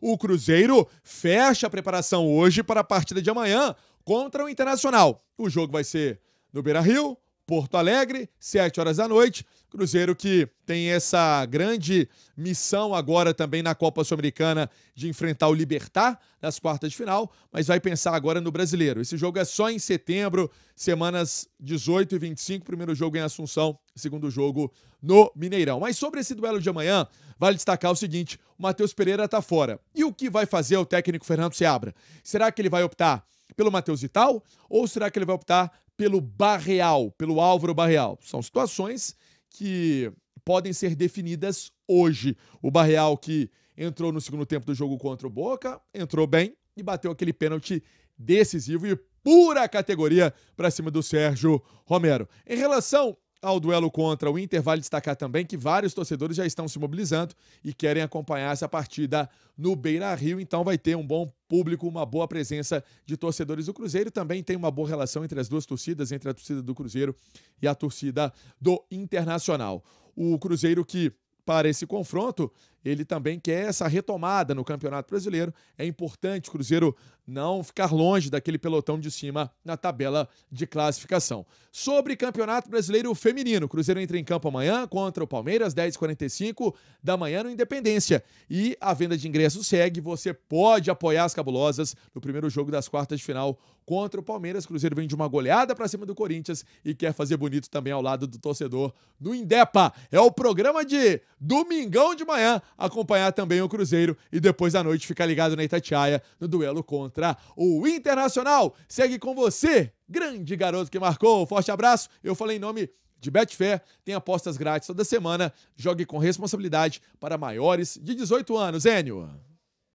O Cruzeiro fecha a preparação hoje para a partida de amanhã contra o Internacional. O jogo vai ser no Beira Rio, Porto Alegre, 7 horas da noite. Cruzeiro que tem essa grande missão agora também na Copa Sul-Americana de enfrentar o Libertar nas quartas de final, mas vai pensar agora no brasileiro. Esse jogo é só em setembro, semanas 18 e 25. Primeiro jogo em Assunção, segundo jogo no Mineirão. Mas sobre esse duelo de amanhã, vale destacar o seguinte: o Matheus Pereira está fora. E o que vai fazer o técnico Fernando Seabra? Será que ele vai optar? pelo Matheus Vital? Ou será que ele vai optar pelo Barreal, pelo Álvaro Barreal. São situações que podem ser definidas hoje. O Barreal que entrou no segundo tempo do jogo contra o Boca, entrou bem e bateu aquele pênalti decisivo e pura categoria para cima do Sérgio Romero. Em relação ao duelo contra o Inter, vale destacar também que vários torcedores já estão se mobilizando e querem acompanhar essa partida no Beira Rio, então vai ter um bom público, uma boa presença de torcedores do Cruzeiro. Também tem uma boa relação entre as duas torcidas, entre a torcida do Cruzeiro e a torcida do Internacional. O Cruzeiro que para esse confronto ele também quer essa retomada no Campeonato Brasileiro. É importante o Cruzeiro não ficar longe daquele pelotão de cima na tabela de classificação. Sobre Campeonato Brasileiro Feminino, o Cruzeiro entra em campo amanhã contra o Palmeiras, 10h45 da manhã no Independência. E a venda de ingressos segue, você pode apoiar as cabulosas no primeiro jogo das quartas de final contra o Palmeiras. O Cruzeiro vem de uma goleada para cima do Corinthians e quer fazer bonito também ao lado do torcedor do Indepa. É o programa de domingão de manhã acompanhar também o Cruzeiro e depois da noite ficar ligado na Itatiaia no duelo contra o Internacional. Segue com você, grande garoto que marcou. Forte abraço. Eu falei em nome de Betfair, tem apostas grátis toda semana. Jogue com responsabilidade para maiores de 18 anos, Enio.